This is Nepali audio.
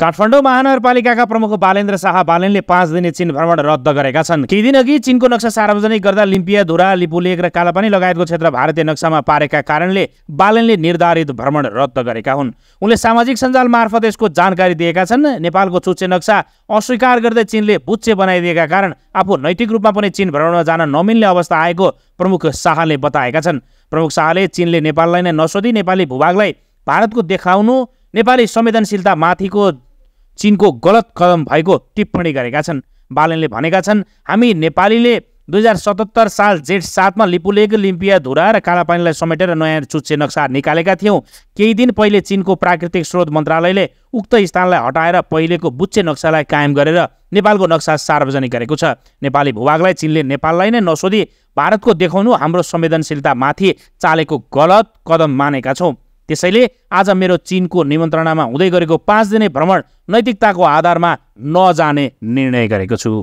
काठमाडौँ महानगरपालिकाका प्रमुख बालेन्द्र शाह बालेनले पाँच दिने चिन भ्रमण रद्द गरेका छन् केही दिनअघि चिनको नक्सा सार्वजनिक गर्दा लिम्पिया धुरा लिपुलेक र कालापानी लगायतको क्षेत्र भारतीय नक्सामा पारेका कारणले बालेनले निर्धारित भ्रमण रद्द गरेका हुन् उनले सामाजिक सञ्जाल मार्फत यसको जानकारी दिएका छन् नेपालको चुच्चे नक्सा अस्वीकार गर्दै चिनले बुच्चे बनाइदिएका कारण आफू नैतिक रूपमा पनि चिन भ्रमणमा जान नमिल्ने अवस्था आएको प्रमुख शाहले बताएका छन् प्रमुख शाहले चिनले नेपाललाई नै नसोधी नेपाली भूभागलाई भारतको देखाउनु नेपाली संवेदनशीलता माथिको चिनको गलत कदम भएको टिप्पणी गरेका छन् बालनले भनेका छन् हामी नेपालीले दुई हजार सतहत्तर साल जेठ सातमा लिपुलेग लिम्पिया धुरा र कालापानीलाई समेटेर नयाँ चुच्चे नक्सा निकालेका थियौँ केही दिन पहिले चिनको प्राकृतिक स्रोत मन्त्रालयले उक्त स्थानलाई हटाएर पहिलेको बुच्चे नक्सालाई कायम गरेर नेपालको नक्सा सार्वजनिक गरेको छ नेपाली भूभागलाई चिनले नेपाललाई नै नसोधी भारतको देखाउनु हाम्रो संवेदनशीलतामाथि चालेको गलत कदम मानेका छौँ त्यसैले आज मेरो चिनको निमन्त्रणामा हुँदै गरेको पाँच दिने भ्रमण नैतिकताको आधारमा नजाने निर्णय गरेको छु